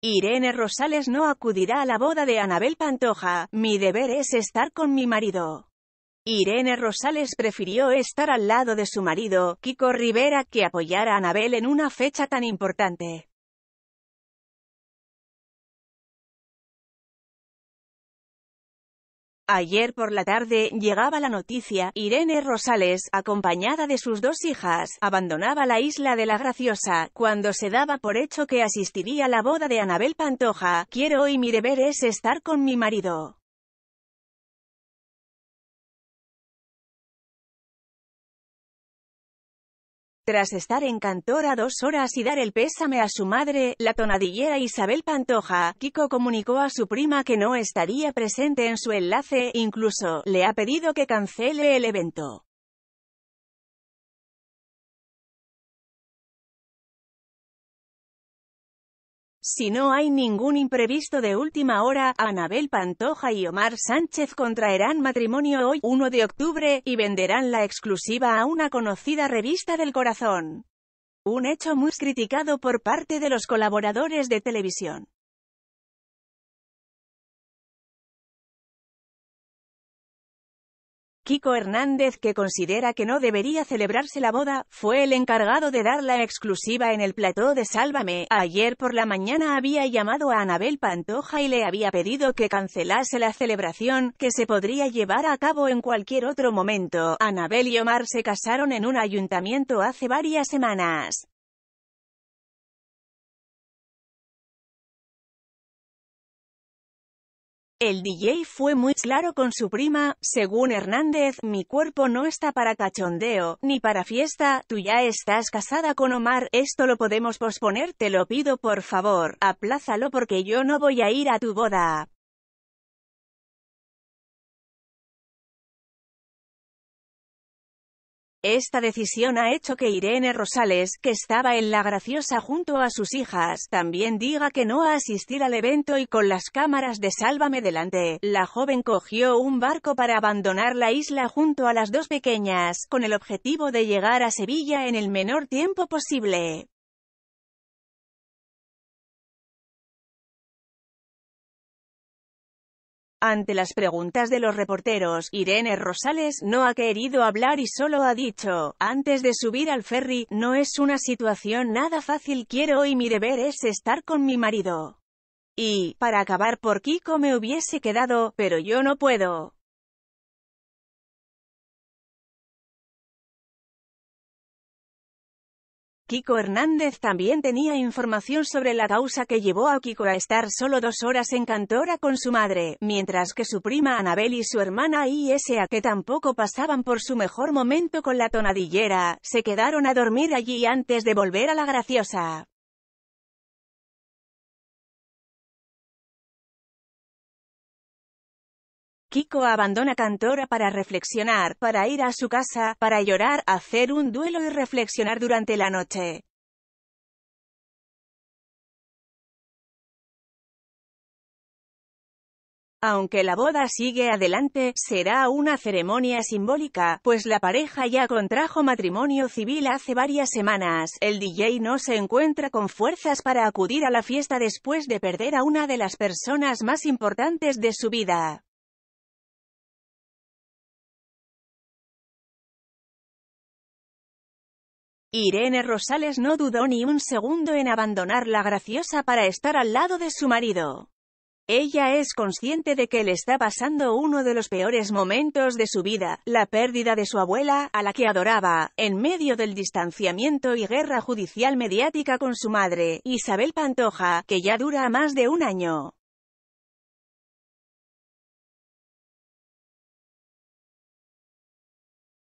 Irene Rosales no acudirá a la boda de Anabel Pantoja, mi deber es estar con mi marido. Irene Rosales prefirió estar al lado de su marido, Kiko Rivera, que apoyar a Anabel en una fecha tan importante. Ayer por la tarde, llegaba la noticia, Irene Rosales, acompañada de sus dos hijas, abandonaba la isla de la Graciosa, cuando se daba por hecho que asistiría a la boda de Anabel Pantoja, quiero y mi deber es estar con mi marido. Tras estar en Cantora dos horas y dar el pésame a su madre, la tonadillera Isabel Pantoja, Kiko comunicó a su prima que no estaría presente en su enlace, incluso, le ha pedido que cancele el evento. Si no hay ningún imprevisto de última hora, Anabel Pantoja y Omar Sánchez contraerán matrimonio hoy, 1 de octubre, y venderán la exclusiva a una conocida revista del corazón. Un hecho muy criticado por parte de los colaboradores de televisión. Kiko Hernández, que considera que no debería celebrarse la boda, fue el encargado de dar la exclusiva en el plató de Sálvame. Ayer por la mañana había llamado a Anabel Pantoja y le había pedido que cancelase la celebración, que se podría llevar a cabo en cualquier otro momento. Anabel y Omar se casaron en un ayuntamiento hace varias semanas. El DJ fue muy claro con su prima, según Hernández, mi cuerpo no está para cachondeo, ni para fiesta, tú ya estás casada con Omar, esto lo podemos posponer, te lo pido por favor, aplázalo porque yo no voy a ir a tu boda. Esta decisión ha hecho que Irene Rosales, que estaba en La Graciosa junto a sus hijas, también diga que no a asistir al evento y con las cámaras de Sálvame delante, la joven cogió un barco para abandonar la isla junto a las dos pequeñas, con el objetivo de llegar a Sevilla en el menor tiempo posible. Ante las preguntas de los reporteros, Irene Rosales no ha querido hablar y solo ha dicho, antes de subir al ferry, no es una situación nada fácil quiero y mi deber es estar con mi marido. Y, para acabar por Kiko me hubiese quedado, pero yo no puedo. Kiko Hernández también tenía información sobre la causa que llevó a Kiko a estar solo dos horas en Cantora con su madre, mientras que su prima Anabel y su hermana Isa, que tampoco pasaban por su mejor momento con la tonadillera, se quedaron a dormir allí antes de volver a la graciosa. Kiko abandona Cantora para reflexionar, para ir a su casa, para llorar, hacer un duelo y reflexionar durante la noche. Aunque la boda sigue adelante, será una ceremonia simbólica, pues la pareja ya contrajo matrimonio civil hace varias semanas. El DJ no se encuentra con fuerzas para acudir a la fiesta después de perder a una de las personas más importantes de su vida. Irene Rosales no dudó ni un segundo en abandonar la graciosa para estar al lado de su marido. Ella es consciente de que le está pasando uno de los peores momentos de su vida, la pérdida de su abuela, a la que adoraba, en medio del distanciamiento y guerra judicial mediática con su madre, Isabel Pantoja, que ya dura más de un año.